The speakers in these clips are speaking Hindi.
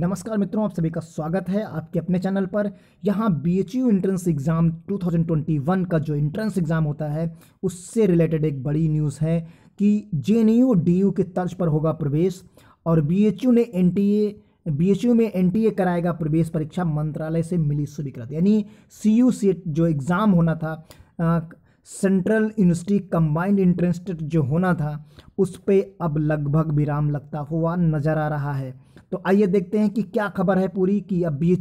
नमस्कार मित्रों आप सभी का स्वागत है आपके अपने चैनल पर यहाँ B H U entrance exam 2021 का जो एंट्रेंस एग्ज़ाम होता है उससे रिलेटेड एक बड़ी न्यूज़ है कि J N U D U के तर्ज पर होगा प्रवेश और बी एच यू ने N T A B H U में एन टी ए कराएगा प्रवेश परीक्षा मंत्रालय से मिली स्वीकृत यानी सी यू एट जो एग्ज़ाम होना था सेंट्रल यूनिवर्सिटी कम्बाइंड इंट्रेंस जो होना था उस पर अब लगभग विराम लगता हुआ नज़र आ रहा है तो आइए देखते हैं कि क्या खबर है पूरी कि अब बी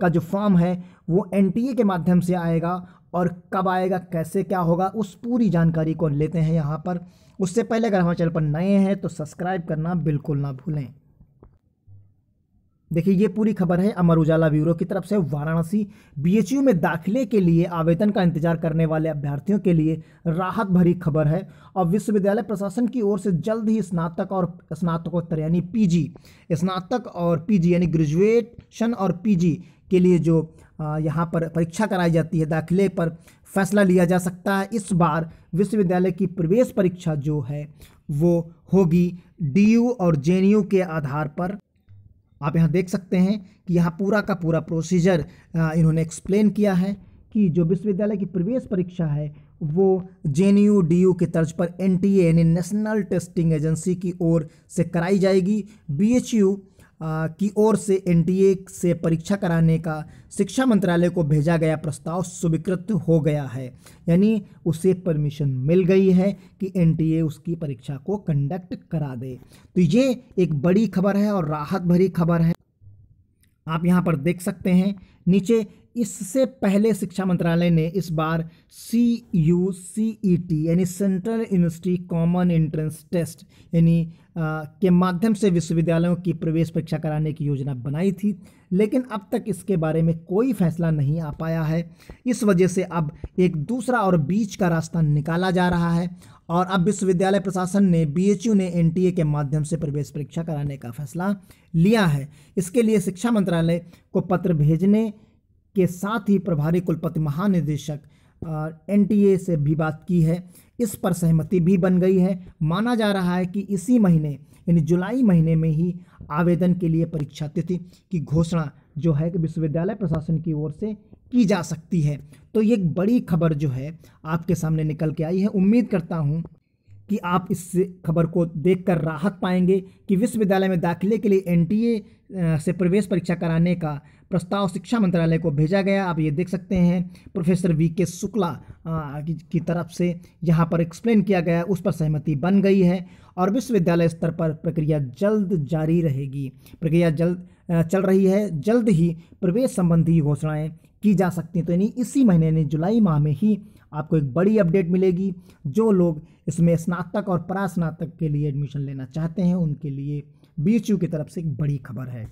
का जो फॉर्म है वो एन के माध्यम से आएगा और कब आएगा कैसे क्या होगा उस पूरी जानकारी को लेते हैं यहाँ पर उससे पहले अगर हमारे चैनल पर नए हैं तो सब्सक्राइब करना बिल्कुल ना भूलें देखिए ये पूरी खबर है अमर उजाला ब्यूरो की तरफ से वाराणसी बीएचयू में दाखिले के लिए आवेदन का इंतजार करने वाले अभ्यर्थियों के लिए राहत भरी खबर है और विश्वविद्यालय प्रशासन की ओर से जल्द ही स्नातक और स्नातकोत्तर यानी पीजी स्नातक और पीजी यानी ग्रेजुएशन और पीजी के लिए जो यहाँ पर परीक्षा कराई जाती है दाखिले पर फैसला लिया जा सकता है इस बार विश्वविद्यालय की प्रवेश परीक्षा जो है वो होगी डी और जे के आधार पर आप यहाँ देख सकते हैं कि यहाँ पूरा का पूरा प्रोसीजर इन्होंने एक्सप्लेन किया है कि जो विश्वविद्यालय की प्रवेश परीक्षा है वो J N U D U के तर्ज पर एन टी ए यानी नेशनल टेस्टिंग एजेंसी की ओर से कराई जाएगी बी एच यू की ओर से एनडीए से परीक्षा कराने का शिक्षा मंत्रालय को भेजा गया प्रस्ताव स्वीकृत हो गया है यानी उसे परमिशन मिल गई है कि एनटीए उसकी परीक्षा को कंडक्ट करा दे तो ये एक बड़ी खबर है और राहत भरी खबर है आप यहाँ पर देख सकते हैं नीचे इससे पहले शिक्षा मंत्रालय ने इस बार C U C E T यानी central university common entrance test यानी के माध्यम से विश्वविद्यालयों की प्रवेश परीक्षा कराने की योजना बनाई थी लेकिन अब तक इसके बारे में कोई फैसला नहीं आ पाया है इस वजह से अब एक दूसरा और बीच का रास्ता निकाला जा रहा है और अब विश्वविद्यालय प्रशासन ने यू ने ए के माध्यम से प्रवेश परीक्षा कराने का फैसला लिया है इसके लिए शिक्षा मंत्रालय को पत्र भेजने के साथ ही प्रभारी कुलपति महानिदेशक एन से भी बात की है इस पर सहमति भी बन गई है माना जा रहा है कि इसी महीने यानी जुलाई महीने में ही आवेदन के लिए परीक्षा तिथि की घोषणा जो है कि विश्वविद्यालय प्रशासन की ओर से की जा सकती है तो ये एक बड़ी खबर जो है आपके सामने निकल के आई है उम्मीद करता हूँ कि आप इस खबर को देखकर राहत पाएंगे कि विश्वविद्यालय में दाखिले के लिए एनटीए से प्रवेश परीक्षा कराने का प्रस्ताव शिक्षा मंत्रालय को भेजा गया आप ये देख सकते हैं प्रोफेसर वी के शुक्ला की तरफ से यहाँ पर एक्सप्लेन किया गया उस पर सहमति बन गई है और विश्वविद्यालय स्तर पर प्रक्रिया जल्द जारी रहेगी प्रक्रिया जल्द चल रही है जल्द ही प्रवेश संबंधी घोषणाएं की जा सकती हैं तो यानी इसी महीने यानी जुलाई माह में ही आपको एक बड़ी अपडेट मिलेगी जो लोग इसमें स्नातक और परास्नातक के लिए एडमिशन लेना चाहते हैं उनके लिए बी की तरफ से एक बड़ी खबर है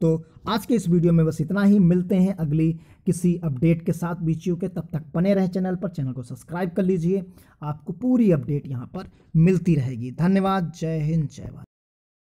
तो आज के इस वीडियो में बस इतना ही मिलते हैं अगली किसी अपडेट के साथ बीचियों के तब तक बने रहे चैनल पर चैनल को सब्सक्राइब कर लीजिए आपको पूरी अपडेट यहाँ पर मिलती रहेगी धन्यवाद जय हिंद जय भारत